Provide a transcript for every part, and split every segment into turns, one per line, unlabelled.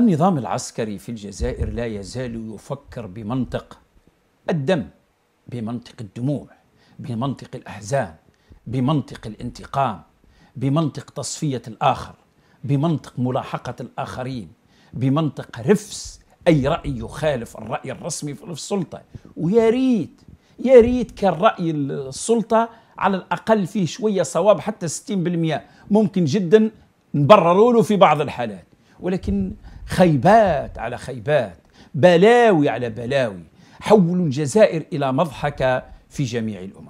النظام العسكري في الجزائر لا يزال يفكر بمنطق الدم بمنطق الدموع بمنطق الاحزان بمنطق الانتقام بمنطق تصفيه الاخر بمنطق ملاحقه الاخرين بمنطق رفس اي راي يخالف الراي الرسمي في السلطه ويا ريت يا ريت كان راي السلطه على الاقل فيه شويه صواب حتى 60% ممكن جدا نبرروا له في بعض الحالات ولكن خيبات على خيبات بلاوي على بلاوي حولوا الجزائر إلى مضحكة في جميع الأمم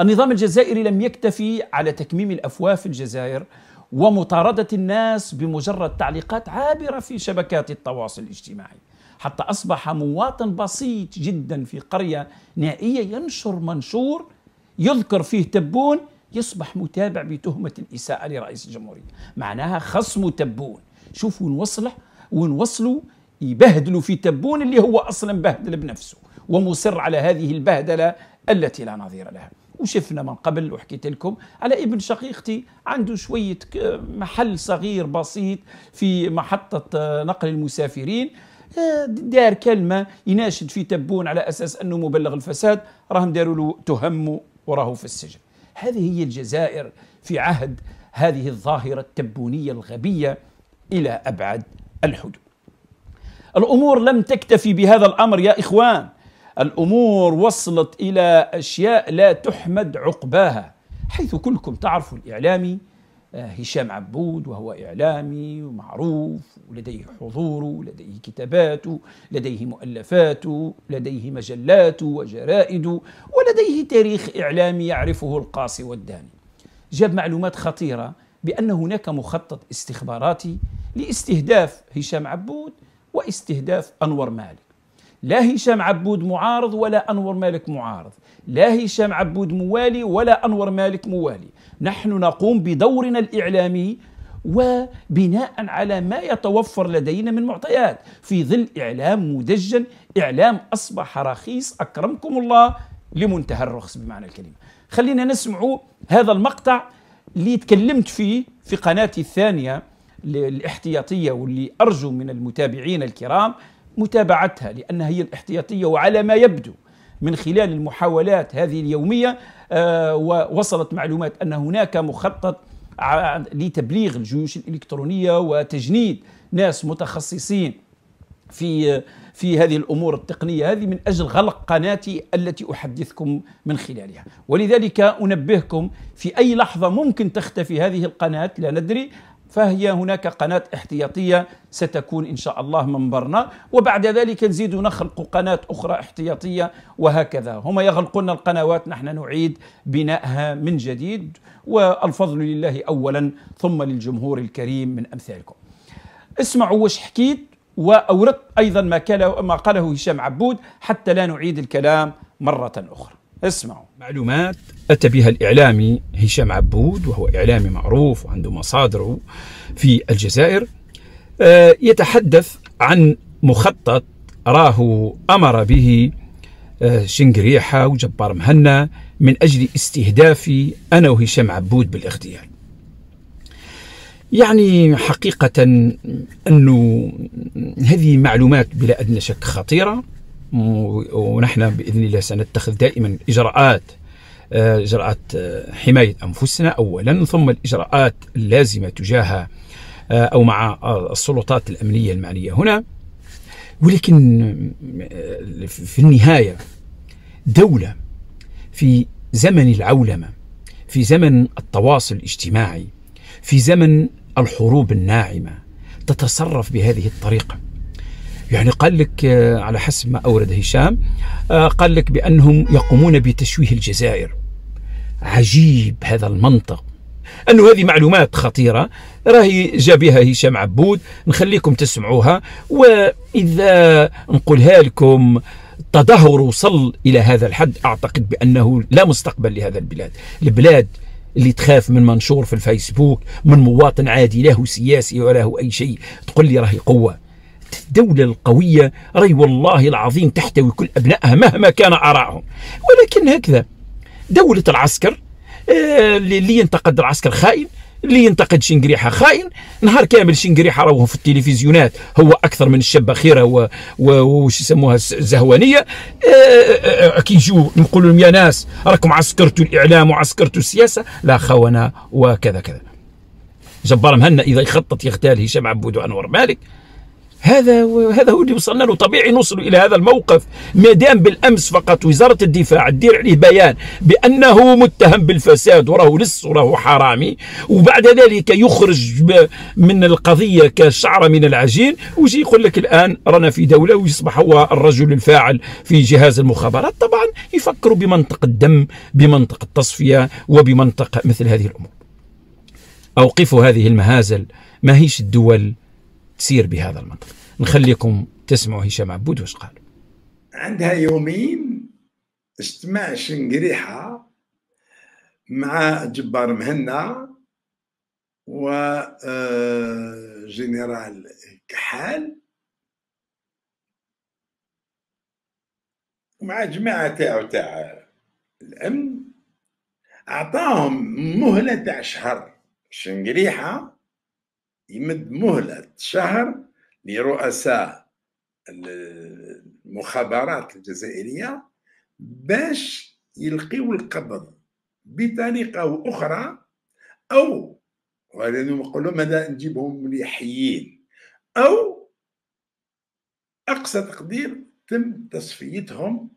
النظام الجزائري لم يكتفي على تكميم الأفواه في الجزائر ومطاردة الناس بمجرد تعليقات عابرة في شبكات التواصل الاجتماعي حتى أصبح مواطن بسيط جدا في قرية نائية ينشر منشور يذكر فيه تبون يصبح متابع بتهمة الإساءة لرئيس الجمهورية معناها خصم تبون شوف وين وصله وين وصلوا يبهدلوا في تبون اللي هو اصلا بهدل بنفسه ومصر على هذه البهدله التي لا نظير لها وشفنا من قبل وحكيت لكم على ابن شقيقتي عنده شوية محل صغير بسيط في محطة نقل المسافرين آه، دار كلمة يناشد في تبون على أساس أنه مبلغ الفساد راهم داروا له تهم وراهو في السجن هذه هي الجزائر في عهد هذه الظاهرة التبونية الغبية إلى أبعد الحدود الأمور لم تكتفي بهذا الأمر يا إخوان الأمور وصلت إلى أشياء لا تحمد عقباها حيث كلكم تعرفوا الإعلامي آه، هشام عبود وهو إعلامي ومعروف ولديه حضوره لديه كتاباته لديه مؤلفاته لديه مجلاته وجرائده ولديه تاريخ إعلامي يعرفه القاصي والداني جاب معلومات خطيرة بأن هناك مخطط استخباراتي لاستهداف هشام عبود واستهداف أنور مالك لا هشام عبود معارض ولا أنور مالك معارض لا هشام عبود موالي ولا أنور مالك موالي نحن نقوم بدورنا الإعلامي وبناء على ما يتوفر لدينا من معطيات في ظل إعلام مدجن إعلام أصبح رخيص أكرمكم الله لمنتهى الرخص بمعنى الكلمة خلينا نسمع هذا المقطع اللي تكلمت فيه في قناتي الثانية الاحتياطية واللي أرجو من المتابعين الكرام متابعتها لأنها هي الاحتياطية وعلى ما يبدو من خلال المحاولات هذه اليومية آه، ووصلت معلومات أن هناك مخطط لتبليغ الجيوش الإلكترونية وتجنيد ناس متخصصين في في هذه الأمور التقنية هذه من أجل غلق قناتي التي أحدثكم من خلالها ولذلك أنبهكم في أي لحظة ممكن تختفي هذه القناة لا ندري فهي هناك قناة احتياطية ستكون إن شاء الله منبرنا وبعد ذلك نزيد نخلق قناة أخرى احتياطية وهكذا هم يغلقون القنوات نحن نعيد بنائها من جديد والفضل لله أولا ثم للجمهور الكريم من أمثالكم اسمعوا وش حكيت وأوردت أيضا ما, ما قاله هشام عبود حتى لا نعيد الكلام مرة أخرى اسمعوا معلومات أتى بها الإعلامي هشام عبود وهو إعلامي معروف وعنده مصادره في الجزائر آه، يتحدث عن مخطط راه أمر به آه، شنقريحة وجبار مهنا من أجل استهدافي أنا وهشام عبود بالاغتيال يعني حقيقة أنه هذه معلومات بلا أدنى شك خطيرة ونحن بإذن الله سنتخذ دائما إجراءات آه، إجراءات آه، حماية أنفسنا أولا ثم الإجراءات اللازمة تجاه آه، أو مع السلطات الأمنية المعنية هنا ولكن في النهاية دولة في زمن العولمة في زمن التواصل الاجتماعي في زمن الحروب الناعمه تتصرف بهذه الطريقه يعني قال لك آه، على حسب ما اورد هشام آه، قال لك بانهم يقومون بتشويه الجزائر عجيب هذا المنطق انه هذه معلومات خطيره راهي جا بها هشام عبود نخليكم تسمعوها واذا نقولها لكم تدهور وصل الى هذا الحد اعتقد بانه لا مستقبل لهذا البلاد البلاد اللي تخاف من منشور في الفيسبوك من مواطن عادي لا هو سياسي ولا هو أي شيء تقول لي راهي قوة الدولة القوية راهي والله العظيم تحتوي كل أبنائها مهما كان آرائهم ولكن هكذا دولة العسكر آه، اللي ينتقد العسكر خائن اللي ينتقد شنقريحة خاين نهار كامل شنقريحة راهو في التلفزيونات هو أكثر من الشابة خيرة وش يسموها الزهوانية آه، آه، آه، كي يجوا نقول لهم يا ناس راكم عسكرتوا الإعلام وعسكرتوا السياسة لا خونة وكذا كذا جبار مهنا إذا يخطط يغتال هشام عبود وأنور مالك هذا هذا هو اللي وصلنا له طبيعي نوصل الى هذا الموقف ما دام بالامس فقط وزاره الدفاع تدير عليه بيان بانه متهم بالفساد وراه لص وراه حرامي وبعد ذلك يخرج من القضيه كشعره من العجين ويجي يقول لك الان رانا في دوله ويصبح هو الرجل الفاعل في جهاز المخابرات طبعا يفكروا بمنطق الدم بمنطق التصفيه وبمنطق مثل هذه الامور اوقفوا هذه المهازل ما هيش الدول تسير بهذا المنطق نخليكم تسمعوا هشام عبود واش قال
عندها يومين اجتماع شنقريحة مع جبار مهنا و آه، جنرال كحال مع جماعة تاعو تاع الأمن أعطاهم مهلة تاع شهر شنقريحة يمد مهلة شهر لرؤساء المخابرات الجزائرية باش يلقيو القبض بطريقة أخرى أو وهذا نقولوا ماذا نجيبهم لحيين أو أقصى تقدير تم تصفيتهم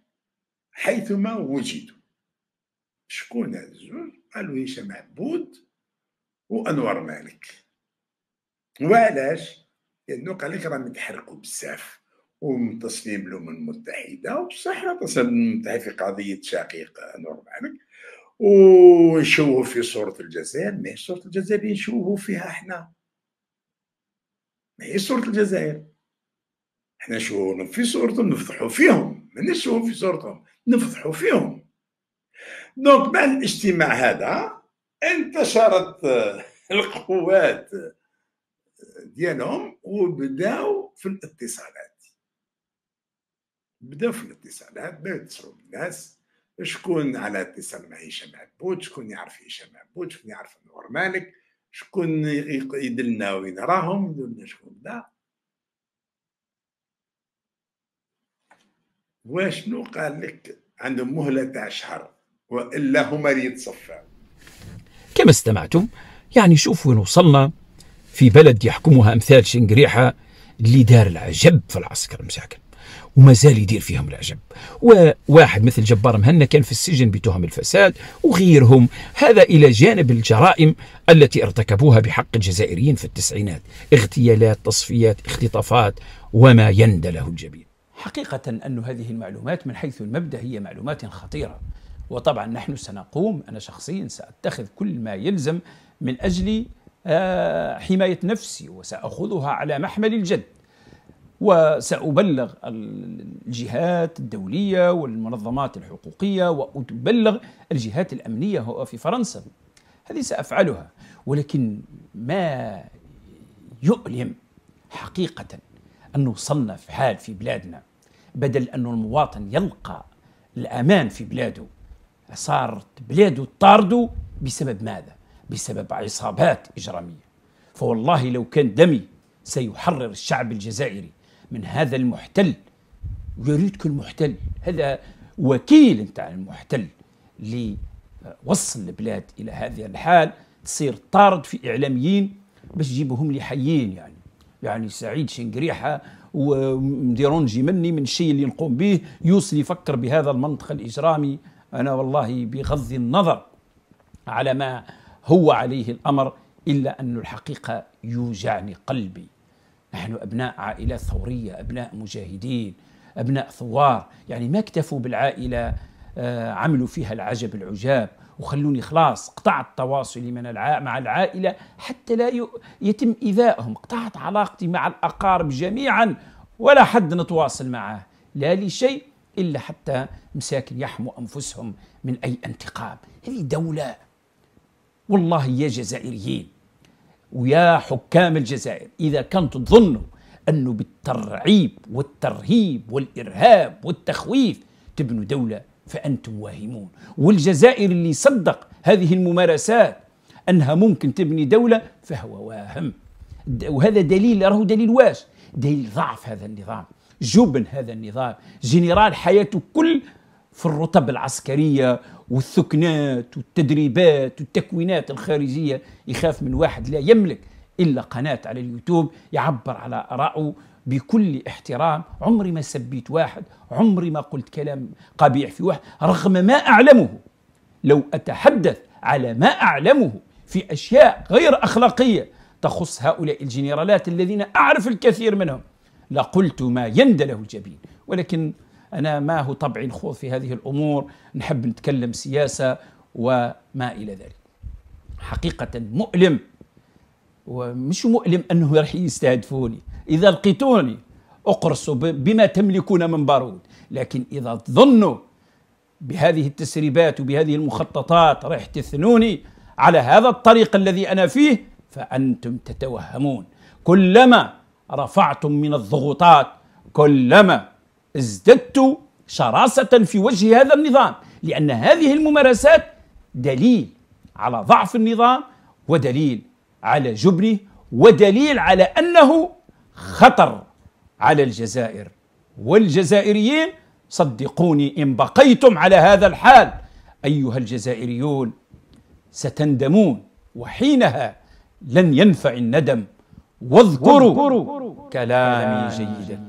حيثما وجدوا شكون هاد الزوج قالوا هشام عبود وأنور مالك وعلاش؟ لانه قال لك راهم يتحركوا بزاف ومتصلين بالامم المتحده وبصح راه تصل المتحده في قضيه شقيق نور مالك ونشوهوا في صوره الجزائر ما هي صوره الجزائر اللي نشوهوا فيها احنا ما هي صوره الجزائر احنا نشوهوا في صورتهم نفضحوا فيهم ما نشوهوا في صورتهم نفضحوا فيهم دونك بعد الاجتماع هذا انتشرت القوات ديالهم وبداو في الاتصالات بداو في الاتصالات بداو يتصلوا بالناس شكون على اتصال مع هشام عبود شكون يعرف هشام عبود شكون يعرف نور مالك شكون يدلنا وين راهم يدلنا شكون لا واشنو قال لك عندهم مهله تاع شهر والا هما اللي يتصفاو
كما استمعتم يعني شوفوا وين وصلنا في بلد يحكمها أمثال شنقريحة اللي دار العجب في العسكر مساكن زال يدير فيهم العجب وواحد مثل جبار مهنا كان في السجن بتهم الفساد وغيرهم هذا إلى جانب الجرائم التي ارتكبوها بحق الجزائريين في التسعينات اغتيالات تصفيات اختطافات وما يندى له الجبين حقيقة أن هذه المعلومات من حيث المبدأ هي معلومات خطيرة وطبعا نحن سنقوم أنا شخصيا سأتخذ كل ما يلزم من أجل آه، حماية نفسي وسأخذها على محمل الجد وسأبلغ الجهات الدولية والمنظمات الحقوقية وأبلغ الجهات الأمنية في فرنسا هذه سأفعلها ولكن ما يؤلم حقيقة أن وصلنا في حال في بلادنا بدل أن المواطن يلقى الأمان في بلاده صارت بلاده تطارده بسبب ماذا؟ بسبب عصابات إجرامية فوالله لو كان دمي سيحرر الشعب الجزائري من هذا المحتل ويريدك المحتل هذا وكيل عن المحتل لوصل البلاد إلى هذه الحال تصير طارد في إعلاميين باش يجيبوهم لي حيين يعني يعني سعيد شنقريحة ومديرونجي مني من الشيء اللي نقوم به يوصل يفكر بهذا المنطق الإجرامي أنا والله بغض النظر على ما هو عليه الأمر إلا أن الحقيقة يوجعني قلبي نحن أبناء عائلات ثورية أبناء مجاهدين أبناء ثوار يعني ما اكتفوا بالعائلة آه، عملوا فيها العجب العجاب وخلوني خلاص قطعت تواصلي من الع... مع العائلة حتى لا ي... يتم إيذائهم قطعت علاقتي مع الأقارب جميعا ولا حد نتواصل معه لا لشيء إلا حتى مساكن يحموا أنفسهم من أي انتقام هذه دولة والله يا جزائريين ويا حكام الجزائر إذا كنتم تظنوا أنه بالترعيب والترهيب والإرهاب والتخويف تبنوا دولة فأنتم واهمون والجزائر اللي صدق هذه الممارسات أنها ممكن تبني دولة فهو واهم وهذا دليل راهو دليل واش دليل ضعف هذا النظام جبن هذا النظام جنرال حياته كل في الرتب العسكرية والثكنات والتدريبات والتكوينات الخارجية يخاف من واحد لا يملك إلا قناة على اليوتيوب يعبر على آرائه بكل احترام عمري ما سبيت واحد عمري ما قلت كلام قبيح في واحد رغم ما أعلمه لو أتحدث على ما أعلمه في أشياء غير أخلاقية تخص هؤلاء الجنرالات الذين أعرف الكثير منهم لقلت ما يندله الجبين ولكن أنا ما هو طبعي نخوض في هذه الأمور نحب نتكلم سياسة وما إلى ذلك حقيقة مؤلم ومش مؤلم أنه راح يستهدفوني إذا لقيتوني أقرصوا بما تملكون من بارود لكن إذا تظنوا بهذه التسريبات وبهذه المخططات راح تثنوني على هذا الطريق الذي أنا فيه فأنتم تتوهمون كلما رفعتم من الضغوطات كلما ازددت شراسة في وجه هذا النظام لأن هذه الممارسات دليل على ضعف النظام ودليل على جبنه ودليل على أنه خطر على الجزائر والجزائريين صدقوني إن بقيتم على هذا الحال أيها الجزائريون ستندمون وحينها لن ينفع الندم واذكروا, واذكروا كلامي جيداً